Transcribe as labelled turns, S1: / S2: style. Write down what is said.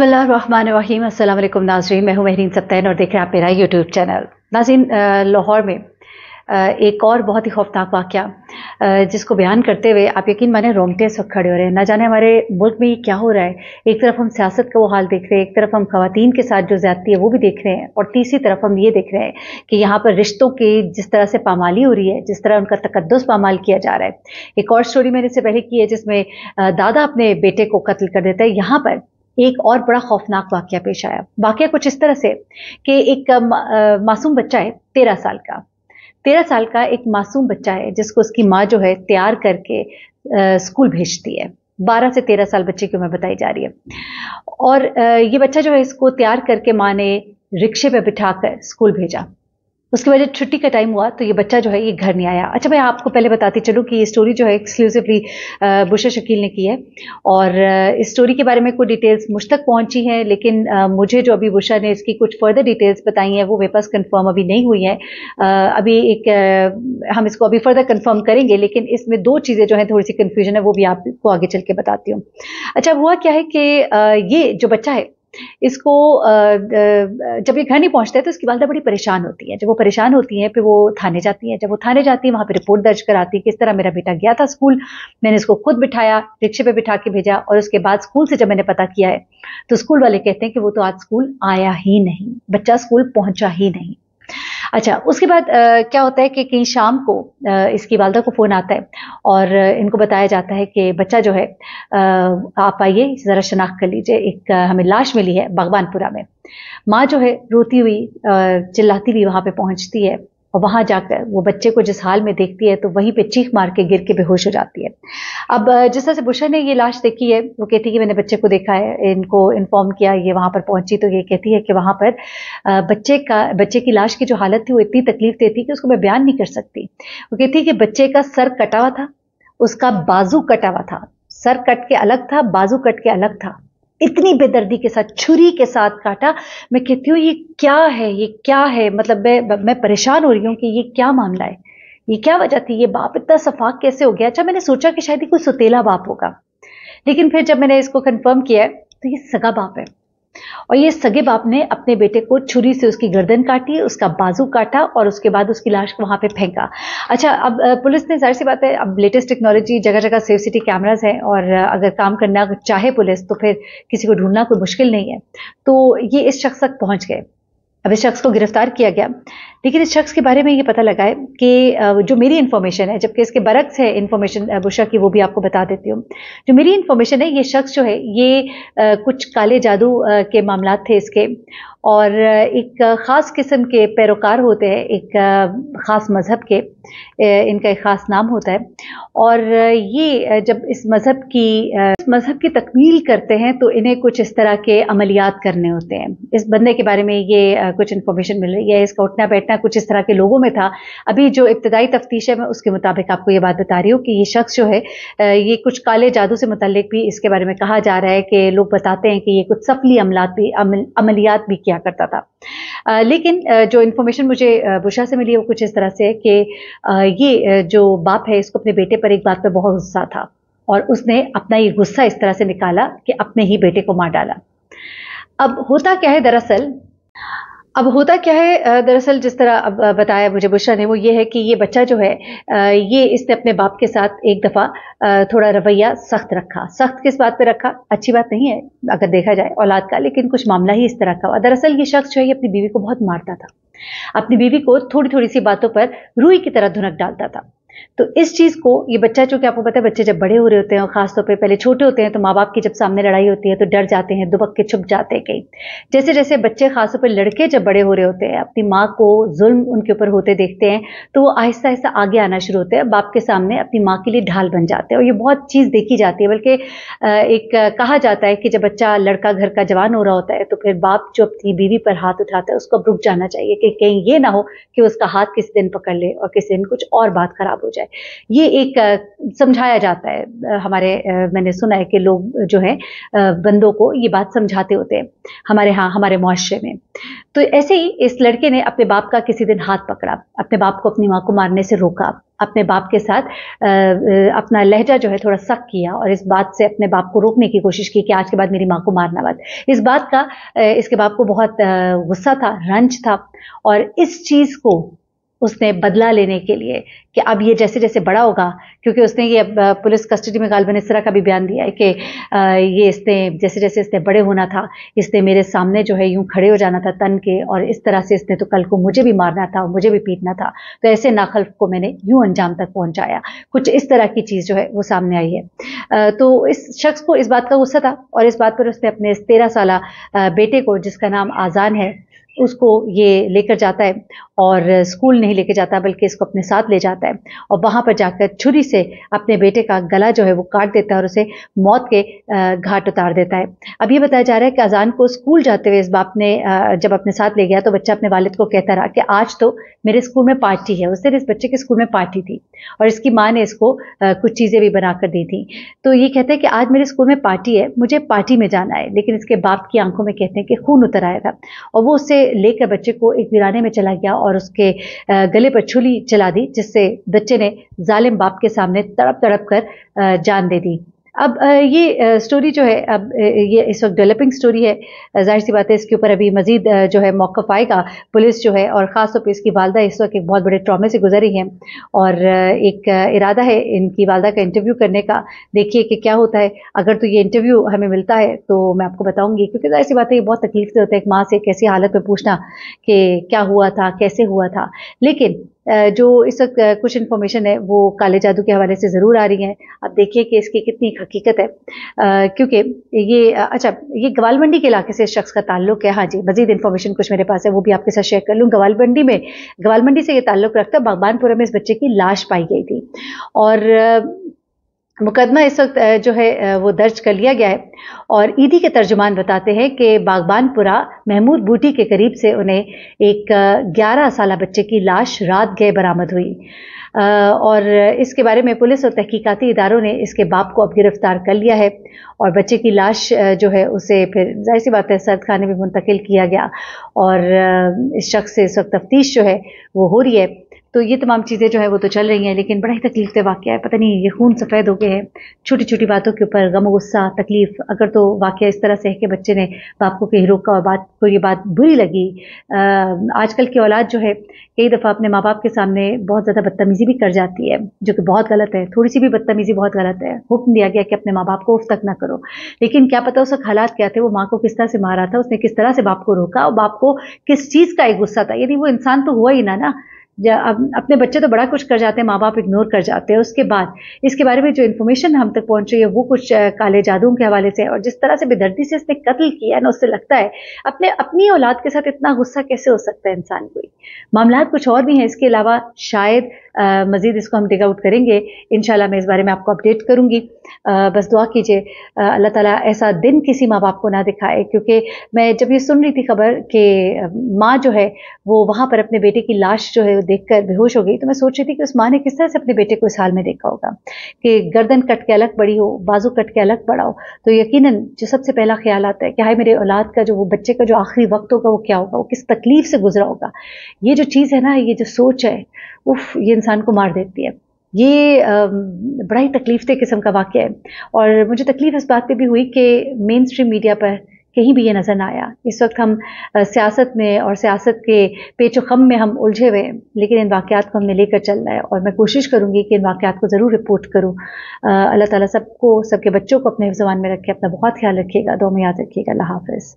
S1: बसमीम अल्लाम नाजरीन मैं हूँ महरीन सप्तैन और देख रहे हैं आप मेरा यूट्यूब चैनल नाजीन लाहौर में एक और बहुत ही खौफनाक वाक़ जिसको बयान करते हुए आप यकीन माने रोंगटे इस वक्त खड़े हो रहे हैं ना जाने हमारे मुल्क में ये क्या हो रहा है एक तरफ हम सियासत का वो हाल देख रहे हैं एक तरफ हम खातन के साथ जो ज्यादती है वो भी देख रहे हैं और तीसरी तरफ हम ये देख रहे हैं कि यहाँ पर रिश्तों की जिस तरह से पामाली हो रही है जिस तरह उनका तकदस पामाल किया जा रहा है एक और स्टोरी मैंने इससे पहले की है जिसमें दादा अपने बेटे को कत्ल कर देता है यहाँ पर एक और बड़ा खौफनाक वाक्य पेश आया वाक्य कुछ इस तरह से कि एक मासूम बच्चा है तेरह साल का तेरह साल का एक मासूम बच्चा है जिसको उसकी माँ जो है तैयार करके स्कूल भेजती है बारह से तेरह साल बच्चे की उम्र बताई जा रही है और ये बच्चा जो है इसको तैयार करके माँ ने रिक्शे पर बिठाकर स्कूल भेजा उसके बाद जब छुट्टी का टाइम हुआ तो ये बच्चा जो है ये घर नहीं आया अच्छा मैं आपको पहले बताती चलूँ कि ये स्टोरी जो है एक्सक्लूसिवली बुशा शकील ने की है और इस स्टोरी के बारे में कुछ डिटेल्स मुझ तक पहुँची हैं लेकिन मुझे जो अभी बुशा ने इसकी कुछ फर्दर डिटेल्स बताई हैं वो मेरे पास कन्फर्म अभी नहीं हुई हैं अभी एक हम इसको अभी फर्दर कन्फर्म करेंगे लेकिन इसमें दो चीज़ें जो हैं थोड़ी सी कन्फ्यूजन है वो भी आपको आगे चल के बताती हूँ अच्छा हुआ क्या है कि ये जो बच्चा है इसको जब ये घर नहीं पहुंचता है तो इसकी वालदा बड़ी परेशान होती है जब वो परेशान होती है फिर वो थाने जाती है जब वो थाने जाती है वहां पर रिपोर्ट दर्ज कराती है किस तरह मेरा बेटा गया था स्कूल मैंने इसको खुद बिठाया रिक्शे पर बिठा के भेजा और उसके बाद स्कूल से जब मैंने पता किया है तो स्कूल वाले कहते हैं कि वो तो आज स्कूल आया ही नहीं बच्चा स्कूल पहुंचा ही नहीं अच्छा उसके बाद आ, क्या होता है कि कहीं शाम को आ, इसकी वालदा को फ़ोन आता है और इनको बताया जाता है कि बच्चा जो है आ, आप आइए ज़रा शनाख्त कर लीजिए एक हमें लाश मिली है भगवानपुरा में माँ जो है रोती हुई चिल्लाती हुई वहाँ पे पहुँचती है और वहाँ जाकर वो बच्चे को जिस हाल में देखती है तो वहीं पे चीख मार के गिर के बेहोश हो जाती है अब जिस तरह से बुशर ने ये लाश देखी है वो कहती है कि मैंने बच्चे को देखा है इनको इन्फॉर्म किया ये वहाँ पर पहुंची तो ये कहती है कि वहाँ पर बच्चे का बच्चे की लाश की जो हालत थी वो इतनी तकलीफ देती कि उसको मैं बयान नहीं कर सकती वो कहती है कि बच्चे का सर कटा हुआ था उसका बाजू कटा हुआ था सर कट के अलग था बाजू कट के अलग था इतनी बेदर्दी के साथ छुरी के साथ काटा मैं कहती हूँ ये क्या है ये क्या है मतलब मैं मैं परेशान हो रही हूँ कि ये क्या मामला है ये क्या वजह थी ये बाप इतना सफाक कैसे हो गया अच्छा मैंने सोचा कि शायद ये कोई सुतेला बाप होगा लेकिन फिर जब मैंने इसको कंफर्म किया है तो ये सगा बाप है और ये सगे बाप ने अपने बेटे को छुरी से उसकी गर्दन काटी उसका बाजू काटा और उसके बाद उसकी लाश को वहां पे फेंका अच्छा अब पुलिस ने जाहिर सी बात है अब लेटेस्ट टेक्नोलॉजी जगह जगह सेफ सिटी कैमराज हैं और अगर काम करना चाहे पुलिस तो फिर किसी को ढूंढना कोई मुश्किल नहीं है तो ये इस शख्स तक पहुंच गए अब इस शख्स को गिरफ्तार किया गया लेकिन इस शख्स के बारे में ये पता लगा है कि जो मेरी इन्फॉर्मेशन है जबकि इसके बरक्स है इन्फॉर्मेशन बुशा की वो भी आपको बता देती हूँ जो मेरी इन्फॉर्मेशन है ये शख्स जो है ये कुछ काले जादू के मामला थे इसके और एक ख़ास किस्म के पैरोकार होते हैं एक ख़ास मज़हब के इनका एक ख़ास नाम होता है और ये जब इस मज़हब की इस मज़हब की तकमील करते हैं तो इन्हें कुछ इस तरह के अमलियात करने होते हैं इस बंदे के बारे में ये कुछ इन्फॉर्मेशन मिल रही है इसका उठना बैठना इतना कुछ इस तरह के लोगों में था अभी जो इब्तदाई तफ्तीश है मैं उसके मुताबिक आपको ये बात बता रही हूँ कि ये शख्स जो है ये कुछ काले जादू से मुतलक भी इसके बारे में कहा जा रहा है कि लोग बताते हैं कि ये कुछ सफली अमलात भी अमलियात भी किया करता था लेकिन जो इन्फॉर्मेशन मुझे बुशा से मिली वो कुछ इस तरह से कि ये जो बाप है इसको अपने बेटे पर एक बात पर बहुत गुस्सा था और उसने अपना ये गुस्सा इस तरह से निकाला कि अपने ही बेटे को मार डाला अब होता क्या है दरअसल अब होता क्या है दरअसल जिस तरह अब बताया मुझे बुशरा ने वो ये है कि ये बच्चा जो है ये इसने अपने बाप के साथ एक दफ़ा थोड़ा रवैया सख्त रखा सख्त किस बात पे रखा अच्छी बात नहीं है अगर देखा जाए औलाद का लेकिन कुछ मामला ही इस तरह का हुआ दरअसल ये शख्स जो है ये अपनी बीवी को बहुत मारता था अपनी बीवी को थोड़ी थोड़ी सी बातों पर रूई की तरह धुनक डालता था तो इस चीज़ को ये बच्चा चूँकि आपको पता है बच्चे जब बड़े हो रहे होते हैं और खासतौर पे पहले छोटे होते हैं तो माँ बाप की जब सामने लड़ाई होती है तो डर जाते हैं दुबक के छुप जाते हैं कहीं जैसे जैसे बच्चे खासतौर पर लड़के जब बड़े हो रहे होते हैं अपनी माँ को जुल्म उनके ऊपर होते देखते हैं तो वो आहिस्ता आहिस्ता आगे आना शुरू होते हैं बाप के सामने अपनी माँ के लिए ढाल बन जाते हैं और ये बहुत चीज़ देखी जाती है बल्कि एक कहा जाता है कि जब बच्चा लड़का घर का जवान हो रहा होता है तो फिर बाप जो अपनी बीवी पर हाथ उठाता है उसको रुक जाना चाहिए कि कहीं ये ना हो कि उसका हाथ किसी दिन पकड़ ले और किसी दिन कुछ और बात खराब हो हो जाए ये एक समझाया जाता है हमारे मैंने सुना है कि लोग जो है बंदों को ये बात समझाते होते हैं हमारे यहाँ हमारे मुआशरे में तो ऐसे ही इस लड़के ने अपने बाप का किसी दिन हाथ पकड़ा अपने बाप को अपनी माँ को मारने से रोका अपने बाप के साथ अपना लहजा जो है थोड़ा सख्त किया और इस बात से अपने बाप को रोकने की कोशिश की कि आज के बाद मेरी माँ को मारना मत इस बात का इसके बाप को बहुत गुस्सा था रंज था और इस चीज़ को उसने बदला लेने के लिए कि अब ये जैसे जैसे बड़ा होगा क्योंकि उसने ये पुलिस कस्टडी में गालबन तरह का भी बयान दिया है कि ये इसने जैसे जैसे इसने बड़े होना था इसने मेरे सामने जो है यूं खड़े हो जाना था तन के और इस तरह से इसने तो कल को मुझे भी मारना था और मुझे भी पीटना था तो ऐसे नाखल्फ को मैंने यूं अंजाम तक पहुंचाया कुछ इस तरह की चीज़ जो है वो सामने आई है तो इस शख्स को इस बात का गुस्सा था और इस बात पर उसने अपने इस तेरह साल बेटे को जिसका नाम आज़ान है उसको ये लेकर जाता है और स्कूल नहीं लेकर जाता बल्कि इसको अपने साथ ले जाता है और वहाँ पर जाकर छुरी से अपने बेटे का गला जो है वो काट देता है और उसे मौत के घाट उतार देता है अब ये बताया जा रहा है कि अजान को स्कूल जाते हुए इस बाप ने जब अपने साथ ले गया तो बच्चा अपने वालिद को कहता रहा कि आज तो मेरे स्कूल में पार्टी है उस दिन इस बच्चे के स्कूल में पार्टी थी और इसकी माँ ने इसको कुछ चीज़ें भी बना दी थी तो ये कहते हैं कि आज मेरे स्कूल में पार्टी है मुझे पार्टी में जाना है लेकिन इसके बाप की आंखों में कहते हैं कि खून उतर आया था और वो उससे लेकर बच्चे को एक वीराने में चला गया और उसके गले पर छुली चला दी जिससे बच्चे ने जालिम बाप के सामने तड़प तड़प कर जान दे दी अब ये स्टोरी जो है अब ये इस वक्त डेवलपिंग स्टोरी है जाहिर सी बात है इसके ऊपर अभी मजीद जो है मौकफ आएगा पुलिस जो है और ख़ास तौर पर इसकी वालदा इस वक्त एक बहुत बड़े ट्रामे से गुजरी हैं और एक इरादा है इनकी वालदा का इंटरव्यू करने का देखिए कि क्या होता है अगर तो ये इंटरव्यू हमें मिलता है तो मैं आपको बताऊँगी क्योंकि जाहिर सी बात है ये बहुत तकलीफ से होता है एक माँ से कैसी हालत में पूछना कि क्या हुआ था कैसे हुआ था लेकिन जो इस वक्त कुछ इन्फॉर्मेशन है वो काले जादू के हवाले से ज़रूर आ रही है आप देखिए कि इसकी कितनी हकीकत है क्योंकि ये अच्छा ये मंडी के इलाके से इस शख्स का ताल्लुक है हाँ जी मजीद इन्फॉर्मेशन कुछ मेरे पास है वो भी आपके साथ शेयर कर लूँ ग्वालमंडी में मंडी से ये ताल्लुक रखता बागबानपुरा में इस बच्चे की लाश पाई गई थी और मुकदमा इस वक्त जो है वो दर्ज कर लिया गया है और ईदी के तर्जुमान बताते हैं कि बागबानपुरा महमूद बूटी के करीब से उन्हें एक 11 साल बच्चे की लाश रात गए बरामद हुई और इसके बारे में पुलिस और तहकीकाती इदारों ने इसके बाप को अब गिरफ्तार कर लिया है और बच्चे की लाश जो है उसे फिर जाहिर सी बात है सर्द खाने में मुंतकिल किया गया और इस शख्स से इस वक्त तफ्तीश जो है वो हो रही है तो ये तमाम चीज़ें जो है वो तो चल रही हैं लेकिन बड़ा ही तकलीफ से वाक़ है पता नहीं ये खून सफ़ेद हो गए हैं छोटी छोटी बातों के ऊपर गम गुस्सा तकलीफ अगर तो वाक़ इस तरह से है कि बच्चे ने बाप को कहीं रोका और बात को ये बात बुरी लगी आजकल की औलाद जो है कई दफ़ा अपने माँ बाप के सामने बहुत ज़्यादा बदतमीज़ी भी कर जाती है जो कि बहुत गलत है थोड़ी सी भी बदतमीज़ी बहुत गलत है हुक्म दिया गया कि अपने माँ बाप को उफ तक ना करो लेकिन क्या पता उस हालात क्या थे वो माँ को किस तरह से मारा था उसने किस तरह से बाप को रोका और बाप को किस चीज़ का एक गुस्सा था यदि वो इंसान तो हुआ ही ना ना अपने बच्चे तो बड़ा कुछ कर जाते हैं माँ बाप इग्नोर कर जाते हैं उसके बाद इसके बारे में जो इन्फॉर्मेशन हम तक पहुंच रही है वो कुछ काले जादू के हवाले से और जिस तरह से बेदर्दी से इसने कत्ल किया है ना उससे लगता है अपने अपनी औलाद के साथ इतना गुस्सा कैसे हो सकता है इंसान कोई मामला कुछ और भी हैं इसके अलावा शायद मजीद इसको हम डिग आउट करेंगे इन मैं इस बारे में आपको अपडेट करूंगी बस दुआ कीजिए अल्लाह ताला ऐसा दिन किसी माँ बाप को ना दिखाए क्योंकि मैं जब ये सुन रही थी खबर कि माँ जो है वो वहाँ पर अपने बेटे की लाश जो है देखकर बेहोश हो गई तो मैं सोच रही थी कि उस माँ ने किस तरह से अपने बेटे को इस हाल में देखा होगा कि गर्दन कट के अलग बड़ी हो बाजू कट के अलग बड़ा हो तो यकीन जो सबसे पहला ख्याल आता है कि हाई मेरे औलाद का जो वो बच्चे का जो आखिरी वक्त होगा वो क्या होगा वो किस तकलीफ से गुजरा होगा ये जो चीज़ है ना ये जो सोच है उफ ये इंसान को मार देती है ये बड़ा ही तकलीफ किस्म का वाक्य है और मुझे तकलीफ इस बात पे भी हुई कि मेन स्ट्रीम मीडिया पर कहीं भी ये नज़र ना आया इस वक्त हम सियासत में और सियासत के पेचो खम में हम उलझे हुए हैं लेकिन इन वाक़ात को हमने लेकर चलना है और मैं कोशिश करूँगी कि इन वाक़ात को ज़रूर रिपोर्ट करूँ अल्लाह ताला सबको सबके बच्चों को अपने जबान में रखे अपना बहुत ख्याल रखिएगा दो में याद रखिएगा अल्लाह हाफिज़